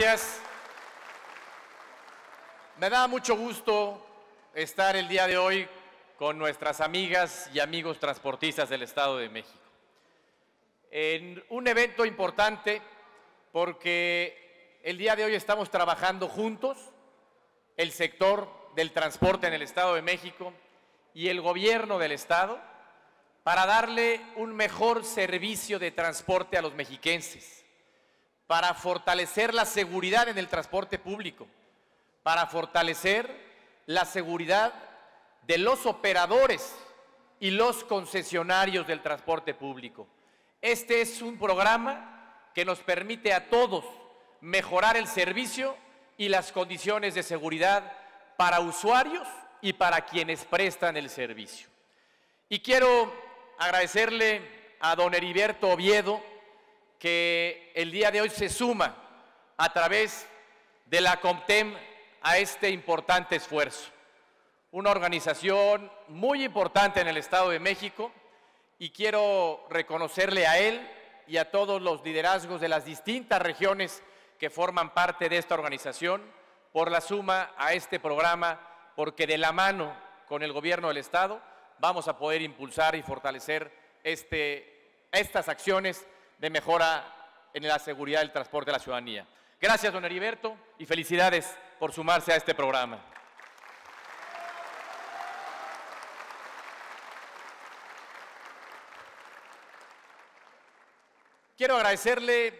Gracias. Me da mucho gusto estar el día de hoy con nuestras amigas y amigos transportistas del Estado de México. En un evento importante porque el día de hoy estamos trabajando juntos el sector del transporte en el Estado de México y el gobierno del Estado para darle un mejor servicio de transporte a los mexiquenses para fortalecer la seguridad en el transporte público, para fortalecer la seguridad de los operadores y los concesionarios del transporte público. Este es un programa que nos permite a todos mejorar el servicio y las condiciones de seguridad para usuarios y para quienes prestan el servicio. Y quiero agradecerle a don Heriberto Oviedo, que el día de hoy se suma a través de la COMTEM a este importante esfuerzo. Una organización muy importante en el Estado de México y quiero reconocerle a él y a todos los liderazgos de las distintas regiones que forman parte de esta organización por la suma a este programa, porque de la mano con el gobierno del Estado vamos a poder impulsar y fortalecer este, estas acciones de mejora en la seguridad del transporte de la ciudadanía. Gracias, don Heriberto, y felicidades por sumarse a este programa. Quiero agradecerle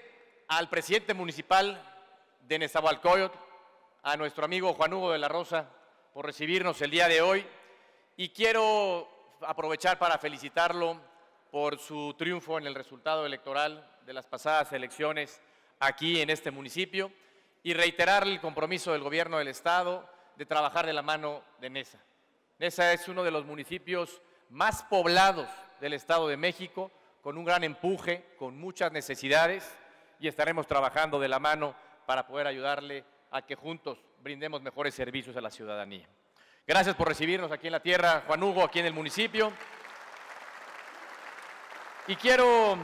al presidente municipal de Nezahualcóyotl, a nuestro amigo Juan Hugo de la Rosa, por recibirnos el día de hoy y quiero aprovechar para felicitarlo por su triunfo en el resultado electoral de las pasadas elecciones aquí en este municipio y reiterarle el compromiso del gobierno del Estado de trabajar de la mano de Nesa. Nesa es uno de los municipios más poblados del Estado de México, con un gran empuje, con muchas necesidades y estaremos trabajando de la mano para poder ayudarle a que juntos brindemos mejores servicios a la ciudadanía. Gracias por recibirnos aquí en la tierra, Juan Hugo, aquí en el municipio. Y quiero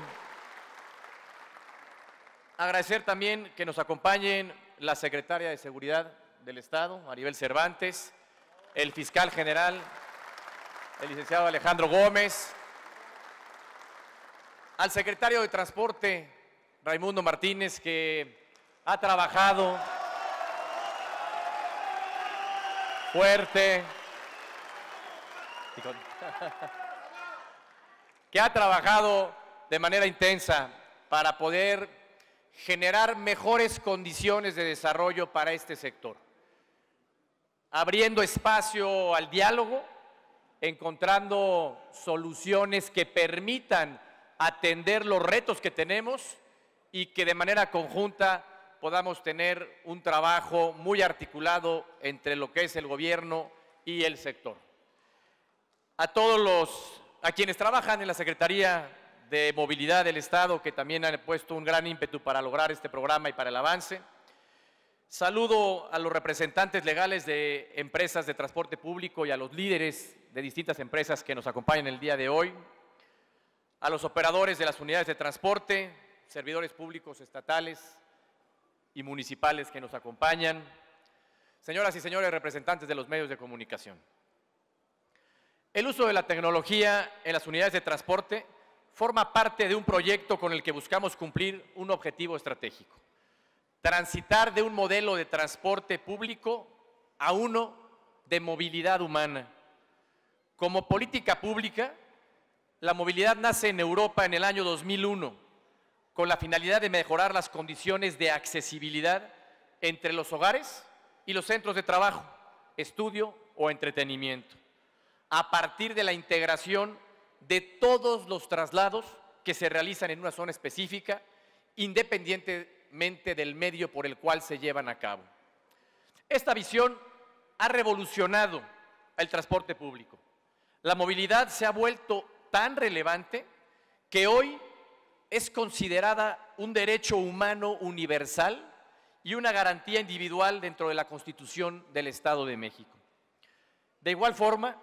agradecer también que nos acompañen la secretaria de Seguridad del Estado, Maribel Cervantes, el fiscal general, el licenciado Alejandro Gómez, al secretario de Transporte, Raimundo Martínez, que ha trabajado fuerte ha trabajado de manera intensa para poder generar mejores condiciones de desarrollo para este sector, abriendo espacio al diálogo, encontrando soluciones que permitan atender los retos que tenemos y que de manera conjunta podamos tener un trabajo muy articulado entre lo que es el gobierno y el sector. A todos los a quienes trabajan en la Secretaría de Movilidad del Estado, que también han puesto un gran ímpetu para lograr este programa y para el avance. Saludo a los representantes legales de empresas de transporte público y a los líderes de distintas empresas que nos acompañan el día de hoy, a los operadores de las unidades de transporte, servidores públicos estatales y municipales que nos acompañan, señoras y señores representantes de los medios de comunicación. El uso de la tecnología en las unidades de transporte forma parte de un proyecto con el que buscamos cumplir un objetivo estratégico. Transitar de un modelo de transporte público a uno de movilidad humana. Como política pública, la movilidad nace en Europa en el año 2001 con la finalidad de mejorar las condiciones de accesibilidad entre los hogares y los centros de trabajo, estudio o entretenimiento a partir de la integración de todos los traslados que se realizan en una zona específica, independientemente del medio por el cual se llevan a cabo. Esta visión ha revolucionado el transporte público. La movilidad se ha vuelto tan relevante que hoy es considerada un derecho humano universal y una garantía individual dentro de la Constitución del Estado de México. De igual forma,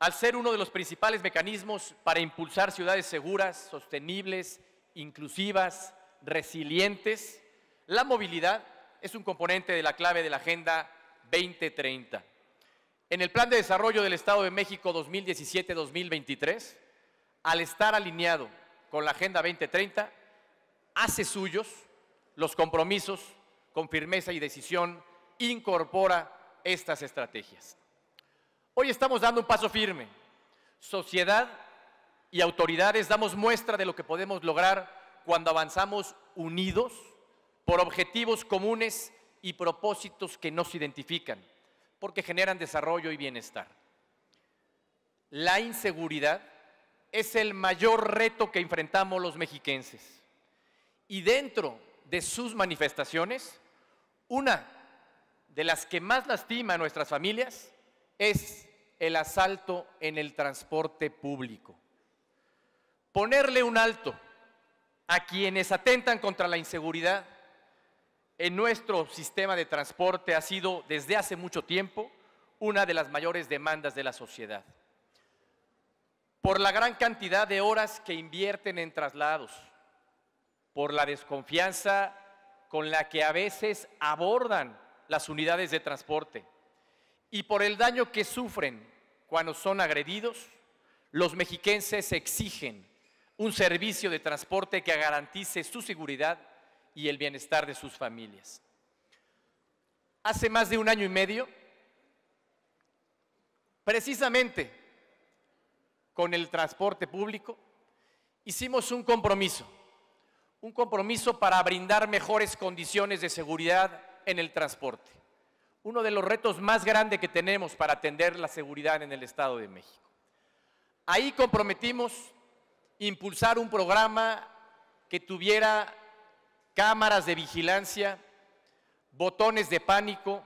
al ser uno de los principales mecanismos para impulsar ciudades seguras, sostenibles, inclusivas, resilientes, la movilidad es un componente de la clave de la Agenda 2030. En el Plan de Desarrollo del Estado de México 2017-2023, al estar alineado con la Agenda 2030, hace suyos los compromisos con firmeza y decisión, incorpora estas estrategias. Hoy estamos dando un paso firme. Sociedad y autoridades damos muestra de lo que podemos lograr cuando avanzamos unidos por objetivos comunes y propósitos que nos identifican, porque generan desarrollo y bienestar. La inseguridad es el mayor reto que enfrentamos los mexiquenses. Y dentro de sus manifestaciones, una de las que más lastima a nuestras familias es el asalto en el transporte público. Ponerle un alto a quienes atentan contra la inseguridad en nuestro sistema de transporte ha sido desde hace mucho tiempo una de las mayores demandas de la sociedad. Por la gran cantidad de horas que invierten en traslados, por la desconfianza con la que a veces abordan las unidades de transporte, y por el daño que sufren cuando son agredidos, los mexiquenses exigen un servicio de transporte que garantice su seguridad y el bienestar de sus familias. Hace más de un año y medio, precisamente con el transporte público, hicimos un compromiso, un compromiso para brindar mejores condiciones de seguridad en el transporte uno de los retos más grandes que tenemos para atender la seguridad en el Estado de México. Ahí comprometimos impulsar un programa que tuviera cámaras de vigilancia, botones de pánico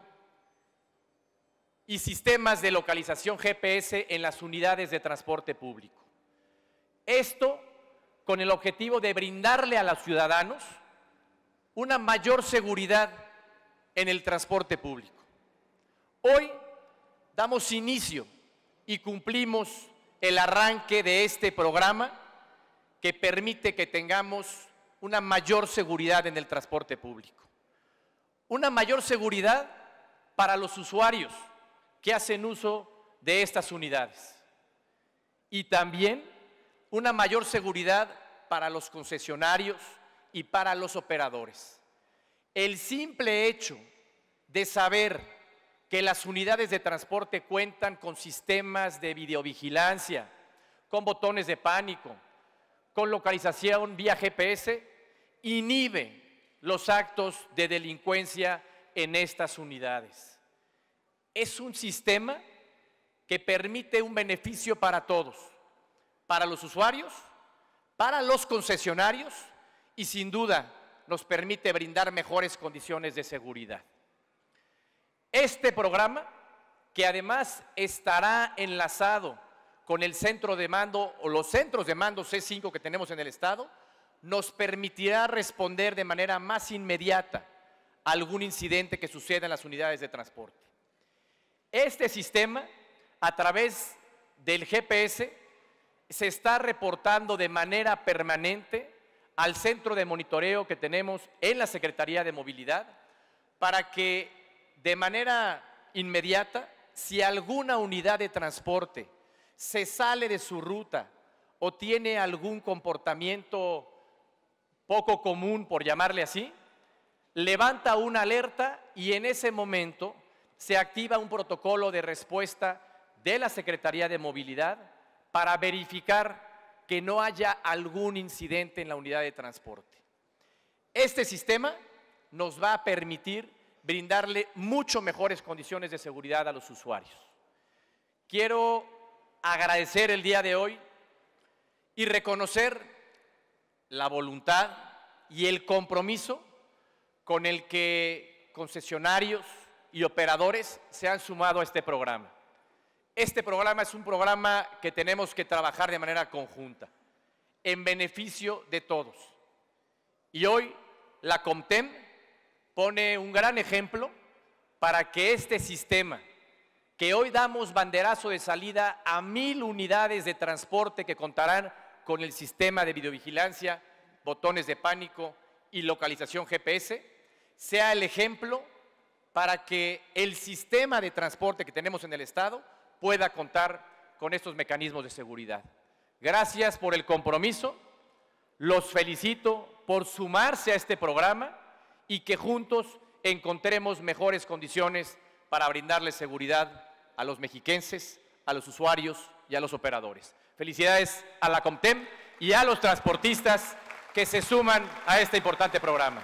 y sistemas de localización GPS en las unidades de transporte público. Esto con el objetivo de brindarle a los ciudadanos una mayor seguridad en el transporte público. Hoy damos inicio y cumplimos el arranque de este programa que permite que tengamos una mayor seguridad en el transporte público. Una mayor seguridad para los usuarios que hacen uso de estas unidades. Y también una mayor seguridad para los concesionarios y para los operadores. El simple hecho de saber que las unidades de transporte cuentan con sistemas de videovigilancia, con botones de pánico, con localización vía GPS, inhibe los actos de delincuencia en estas unidades. Es un sistema que permite un beneficio para todos, para los usuarios, para los concesionarios y sin duda nos permite brindar mejores condiciones de seguridad. Este programa, que además estará enlazado con el centro de mando o los centros de mando C5 que tenemos en el Estado, nos permitirá responder de manera más inmediata a algún incidente que suceda en las unidades de transporte. Este sistema, a través del GPS, se está reportando de manera permanente al centro de monitoreo que tenemos en la Secretaría de Movilidad para que de manera inmediata si alguna unidad de transporte se sale de su ruta o tiene algún comportamiento poco común, por llamarle así, levanta una alerta y en ese momento se activa un protocolo de respuesta de la Secretaría de Movilidad para verificar que no haya algún incidente en la unidad de transporte. Este sistema nos va a permitir brindarle mucho mejores condiciones de seguridad a los usuarios. Quiero agradecer el día de hoy y reconocer la voluntad y el compromiso con el que concesionarios y operadores se han sumado a este programa. Este programa es un programa que tenemos que trabajar de manera conjunta, en beneficio de todos. Y hoy la COMTEM pone un gran ejemplo para que este sistema, que hoy damos banderazo de salida a mil unidades de transporte que contarán con el sistema de videovigilancia, botones de pánico y localización GPS, sea el ejemplo para que el sistema de transporte que tenemos en el Estado pueda contar con estos mecanismos de seguridad. Gracias por el compromiso, los felicito por sumarse a este programa y que juntos encontremos mejores condiciones para brindarle seguridad a los mexiquenses, a los usuarios y a los operadores. Felicidades a la Comtem y a los transportistas que se suman a este importante programa.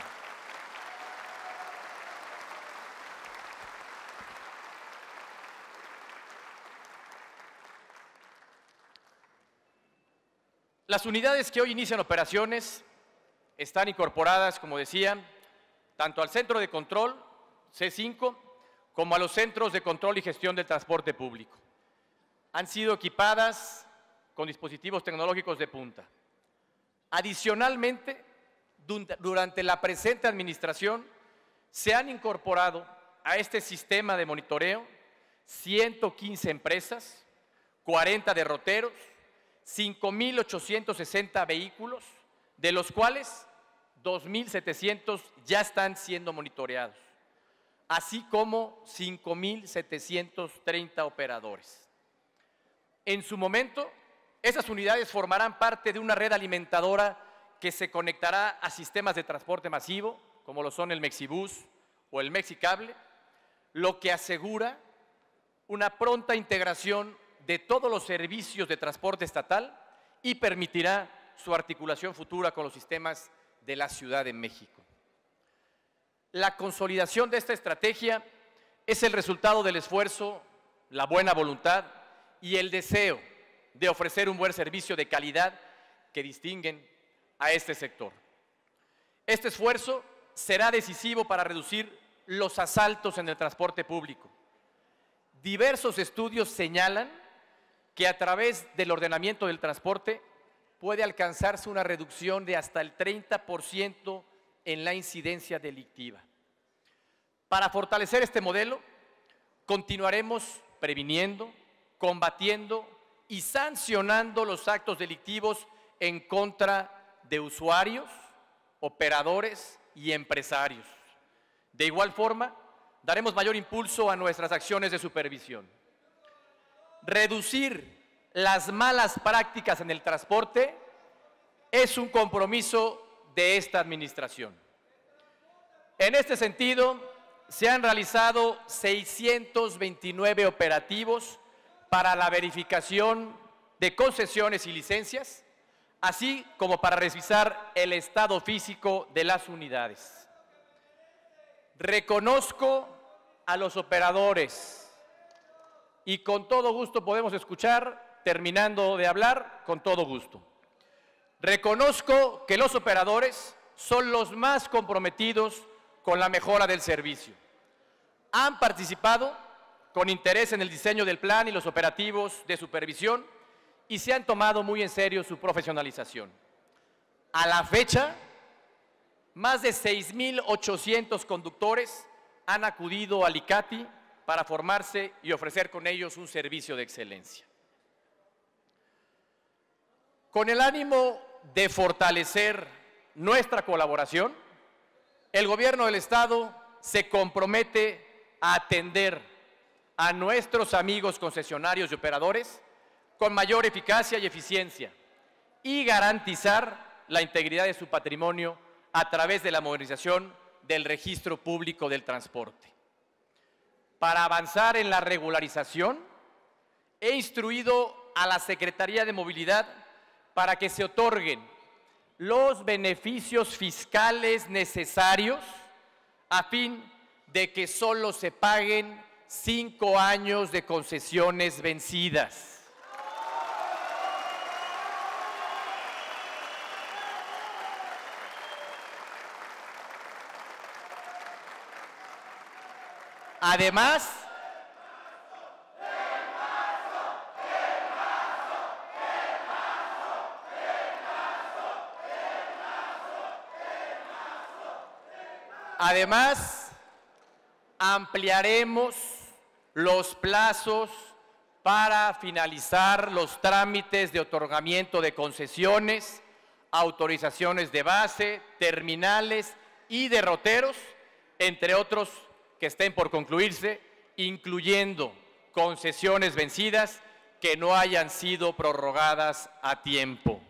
Las unidades que hoy inician operaciones están incorporadas, como decían, tanto al Centro de Control, C5, como a los Centros de Control y Gestión del Transporte Público. Han sido equipadas con dispositivos tecnológicos de punta. Adicionalmente, durante la presente administración, se han incorporado a este sistema de monitoreo 115 empresas, 40 derroteros, 5.860 vehículos, de los cuales 2.700 ya están siendo monitoreados, así como 5.730 operadores. En su momento, esas unidades formarán parte de una red alimentadora que se conectará a sistemas de transporte masivo, como lo son el Mexibus o el Mexicable, lo que asegura una pronta integración de todos los servicios de transporte estatal y permitirá su articulación futura con los sistemas de la Ciudad de México. La consolidación de esta estrategia es el resultado del esfuerzo, la buena voluntad y el deseo de ofrecer un buen servicio de calidad que distinguen a este sector. Este esfuerzo será decisivo para reducir los asaltos en el transporte público. Diversos estudios señalan que a través del ordenamiento del transporte puede alcanzarse una reducción de hasta el 30% en la incidencia delictiva. Para fortalecer este modelo, continuaremos previniendo, combatiendo y sancionando los actos delictivos en contra de usuarios, operadores y empresarios. De igual forma, daremos mayor impulso a nuestras acciones de supervisión. Reducir las malas prácticas en el transporte es un compromiso de esta administración. En este sentido, se han realizado 629 operativos para la verificación de concesiones y licencias, así como para revisar el estado físico de las unidades. Reconozco a los operadores y con todo gusto podemos escuchar terminando de hablar, con todo gusto. Reconozco que los operadores son los más comprometidos con la mejora del servicio. Han participado con interés en el diseño del plan y los operativos de supervisión y se han tomado muy en serio su profesionalización. A la fecha, más de 6.800 conductores han acudido a Licati para formarse y ofrecer con ellos un servicio de excelencia. Con el ánimo de fortalecer nuestra colaboración, el gobierno del Estado se compromete a atender a nuestros amigos concesionarios y operadores con mayor eficacia y eficiencia y garantizar la integridad de su patrimonio a través de la modernización del registro público del transporte. Para avanzar en la regularización, he instruido a la Secretaría de Movilidad para que se otorguen los beneficios fiscales necesarios a fin de que solo se paguen cinco años de concesiones vencidas. Además, Además, ampliaremos los plazos para finalizar los trámites de otorgamiento de concesiones, autorizaciones de base, terminales y derroteros, entre otros que estén por concluirse, incluyendo concesiones vencidas que no hayan sido prorrogadas a tiempo.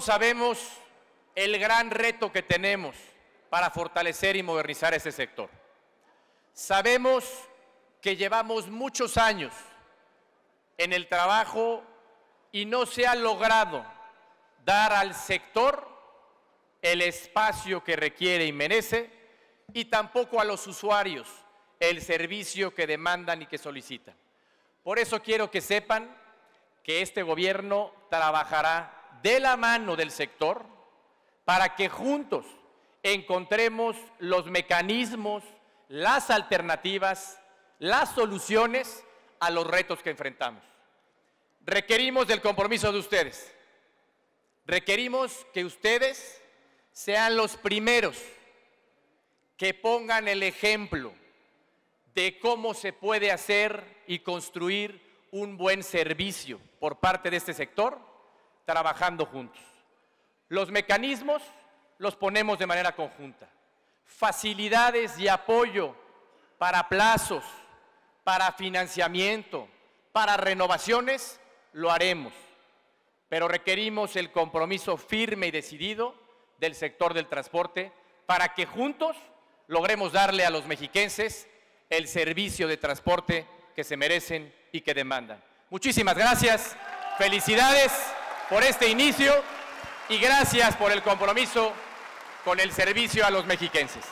sabemos el gran reto que tenemos para fortalecer y modernizar ese sector. Sabemos que llevamos muchos años en el trabajo y no se ha logrado dar al sector el espacio que requiere y merece y tampoco a los usuarios el servicio que demandan y que solicitan. Por eso quiero que sepan que este gobierno trabajará de la mano del sector para que juntos encontremos los mecanismos, las alternativas, las soluciones a los retos que enfrentamos. Requerimos del compromiso de ustedes. Requerimos que ustedes sean los primeros que pongan el ejemplo de cómo se puede hacer y construir un buen servicio por parte de este sector trabajando juntos. Los mecanismos los ponemos de manera conjunta. Facilidades y apoyo para plazos, para financiamiento, para renovaciones, lo haremos. Pero requerimos el compromiso firme y decidido del sector del transporte para que juntos logremos darle a los mexiquenses el servicio de transporte que se merecen y que demandan. Muchísimas gracias. Felicidades por este inicio y gracias por el compromiso con el servicio a los mexiquenses.